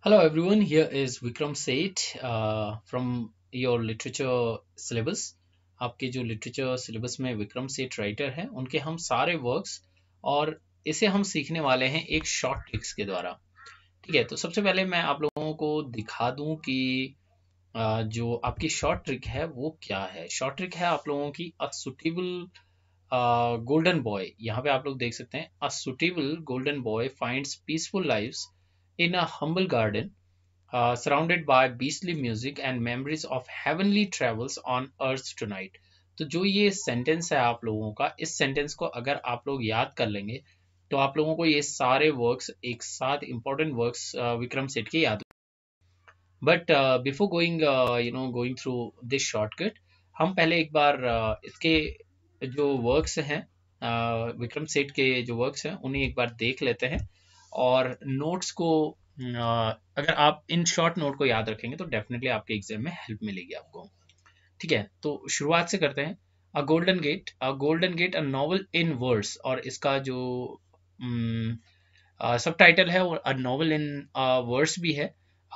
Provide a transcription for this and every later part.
Hello everyone, here is Vikram Seth uh, from your literature syllabus. आपके जो literature syllabus में विक्रम सेठ writer हैं उनके हम सारे works और इसे हम सीखने वाले हैं एक शॉर्ट ट्रिक्स के द्वारा ठीक है तो सबसे पहले मैं आप लोगों को दिखा दूं कि जो आपकी शॉर्ट ट्रिक है वो क्या है शॉर्ट ट्रिक है आप लोगों की असुटेबल गोल्डन बॉय यहाँ पे आप लोग देख सकते हैं a suitable golden boy finds peaceful lifes in a humble garden, uh, surrounded by beastly music and memories of heavenly travels on earth tonight. तो जो ये सेंटेंस है आप लोगों का इस सेंटेंस को अगर आप लोग याद कर लेंगे तो आप लोगों को ये सारे वर्क्स एक साथ important works uh, Vikram Seth के याद but before going you know going through this shortcut हम पहले एक बार uh, इसके जो वर्क्स हैं uh, विक्रम सेठ के जो वर्क्स हैं उन्हें एक बार देख लेते हैं uh, और नोट्स को अगर आप इन शॉर्ट नोट को याद रखेंगे तो डेफिनेटली आपके एग्जाम में हेल्प मिलेगी आपको ठीक है तो शुरुआत से करते हैं a golden gate a golden gate a novel in words और इसका जो सब टाइटल है और अ नॉवल इन वर्ड्स भी है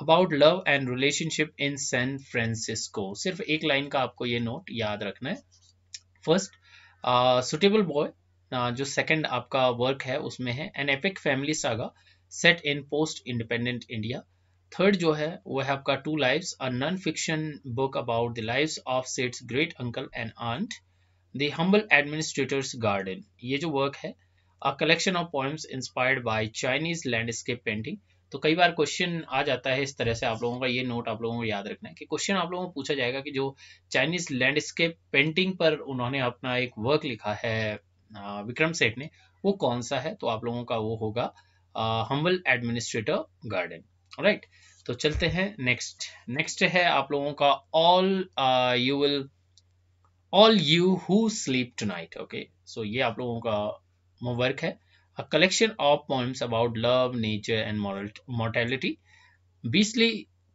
about love and relationship in San Francisco सिर्फ एक लाइन का आपको ये नोट याद रखना है फर्स्ट सुटेबल बॉय जो सेकंड आपका वर्क है उसमें है an epic family saga set in post independent India third जो है वो है आपका two lives a non fiction book about the lives of Seth's great uncle and aunt the humble administrators garden ये जो वर्क है a collection of poems inspired by Chinese landscape painting तो कई बार क्वेश्चन आ जाता है इस तरह से आप लोगों का ये नोट आप लोगों को याद रखना है कि क्वेश्चन आप लोगों को पूछा जाएगा कि जो चाइनीज लैंडस्केप पेंटिंग पर उन्होंने अपना एक वर्क लिखा है विक्रम सेठ ने वो कौन सा है तो आप लोगों का वो होगा हम्बल एडमिनिस्ट्रेटर गार्डन राइट तो चलते हैं नेक्स्ट नेक्स्ट है आप लोगों का all you will all you who sleep tonight okay so ये आप लोगों का होमवर्क है a collection of poems about love nature and mortality beastly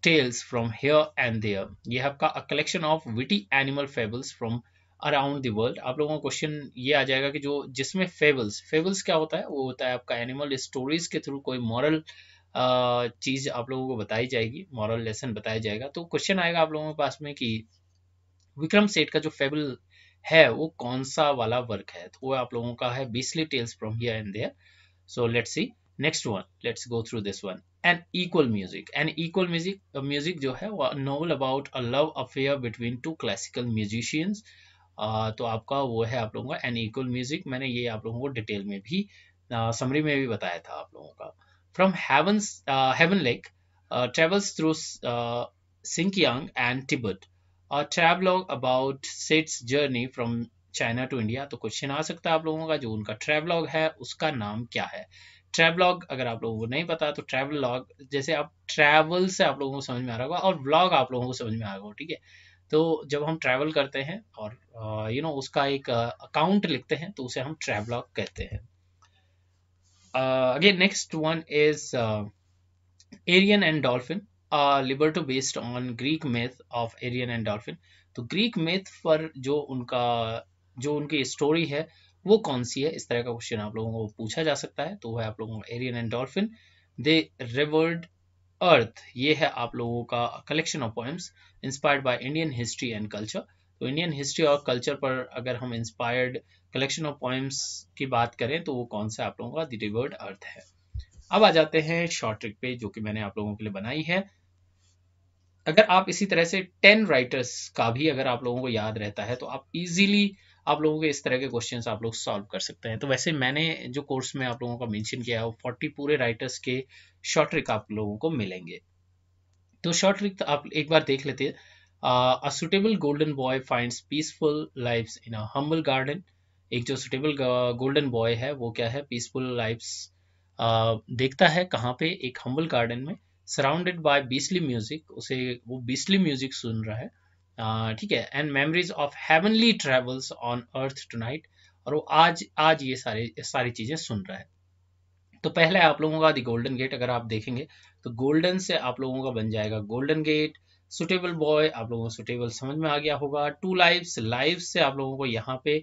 tales from here and there ये आपका a collection of witty animal fables from around the world आप लोगों का क्वेश्चन ये आ जाएगा कि जो जिसमें फेबल्स फेबल्स क्या होता है वो होता है आपका एनिमल स्टोरीज के थ्रू कोई मॉरल चीज़ आप लोगों को बताई जाएगी मॉरल लेसन बताया जाएगा तो क्वेश्चन आएगा आप लोगों के पास में कि विक्रम सेठ का जो फेबल है वो कौन सा वाला वर्क है तो वो आप लोगों का है beastly tales from here and there so let's see next one let's go through this one and equal music and equal music music जो है वो novel about a love affair between two classical musicians तो आपका वो है आप लोगों का एन इक्वल म्यूजिक मैंने ये आप लोगों को डिटेल में भी समरी में भी बताया था आप लोगों का from heaven lake travels through Sinkiang and Tibet और about Seth's journey from China to India तो क्वेश्चन आ सकता है आप लोगों का जो उनका ट्रैवलॉग है उसका नाम क्या है ट्रैवलॉग अगर आप लोगों को नहीं पता तो ट्रेवल लॉग जैसे आप ट्रेवल से आप लोगों को समझ में आ रहा होगा और ब्लॉग आप लोगों को समझ में आ रहा होगा ठीक है तो जब हम ट्रैवल करते हैं और यू uh, नो उसका एक अकाउंट uh, लिखते हैं तो उसे हम ट्रैवलॉग कहते हैं again next one is Arion and dolphin libretto based on Greek myth of Arion and dolphin तो ग्रीक मेथ पर जो उनका जो उनकी स्टोरी है वो कौन सी है इस तरह का क्वेश्चन आप लोगों को पूछा जा सकता है तो वह आप लोगों को Arion and dolphin the rivered earth ये है आप लोगों का collection of poems inspired by Indian history and culture तो इंडियन हिस्ट्री और कल्चर पर अगर हम इंस्पायर्ड कलेक्शन ऑफ पोएम्स की बात करें तो वो कौन सा आप लोगों का दी रिवर्ड अर्थ है अब आ जाते हैं शॉर्ट ट्रिक पे जो कि मैंने आप लोगों के लिए बनाई है अगर आप इसी तरह से टेन राइटर्स का भी अगर आप लोगों को याद रहता है तो आप इजीली आप लोगों के इस तरह के क्वेश्चन आप लोग सॉल्व कर सकते हैं तो वैसे मैंने जो कोर्स में आप लोगों का मेंशन किया है वो फोर्टी पूरे राइटर्स के शॉर्ट ट्रिक आप लोगों को मिलेंगे तो शॉर्ट ट्रिक आप एक बार देख लेते हैं suitable golden boy finds peaceful lifes in a humble garden एक जो सुटेबल गोल्डन बॉय है वो क्या है पीसफुल लाइफ्स देखता है कहाँ पे एक हम्बल गार्डन में सराउंडेड बाय बीसली म्यूजिक उसे वो बीसली म्यूजिक सुन रहा है ठीक है and memories of heavenly travels on earth night और वो आज आज ये सारे सारी चीज़ें सुन रहा है तो पहला आप लोगों का दी गोल्डन गेट अगर आप देखेंगे तो गोल्डन से आप लोगों का बन जाएगा गोल्डन गेट सुटेबल बॉय आप लोगों को सुटेबल समझ में आ गया होगा टू लाइव लाइव से आप लोगों को यहाँ पे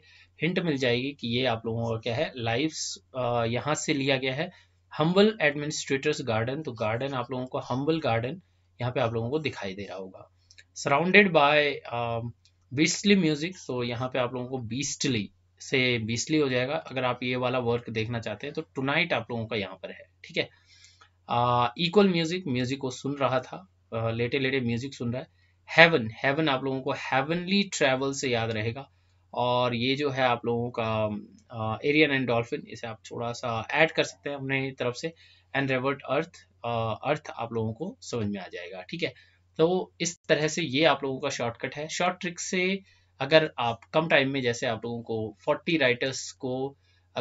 हिंट मिल जाएगी कि ये आप लोगों का क्या है लाइव यहाँ से लिया गया है हम्बल एडमिनिस्ट्रेटर्स गार्डन तो गार्डन आप लोगों को हम्बल गार्डन यहाँ पे आप लोगों को दिखाई दे रहा होगा surrounded by beastly music so यहाँ पे आप लोगों को बीस्टली से बीस्टली हो जाएगा अगर आप ये वाला वर्क देखना चाहते हैं तो टुनाइट आप लोगों का यहाँ पर है ठीक है इक्वल म्यूजिक म्यूजिक को सुन रहा था लेटे लेटे म्यूजिक सुन रहा है हेवन हेवन आप लोगों को हेवनली ट्रेवल से याद रहेगा और ये जो है आप लोगों का एरियन एंड डॉल्फिन इसे आप थोड़ा सा ऐड कर सकते हैं अपने तरफ से एंड रेवर्ट अर्थ अर्थ आप लोगों को समझ में आ जाएगा ठीक है तो इस तरह से ये आप लोगों का शॉर्टकट है शॉर्ट ट्रिक से अगर आप कम टाइम में जैसे आप लोगों को फोर्टी राइटर्स को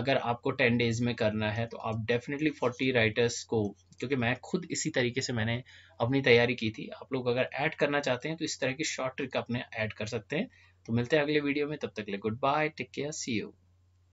अगर आपको टेन डेज में करना है तो आप डेफिनेटली फोर्टी राइटर्स को क्योंकि मैं खुद इसी तरीके से मैंने अपनी तैयारी की थी आप लोग अगर ऐड करना चाहते हैं तो इस तरह की शॉर्ट ट्रिक अपने ऐड कर सकते हैं तो मिलते हैं अगले वीडियो में तब तक ले good bye take care see you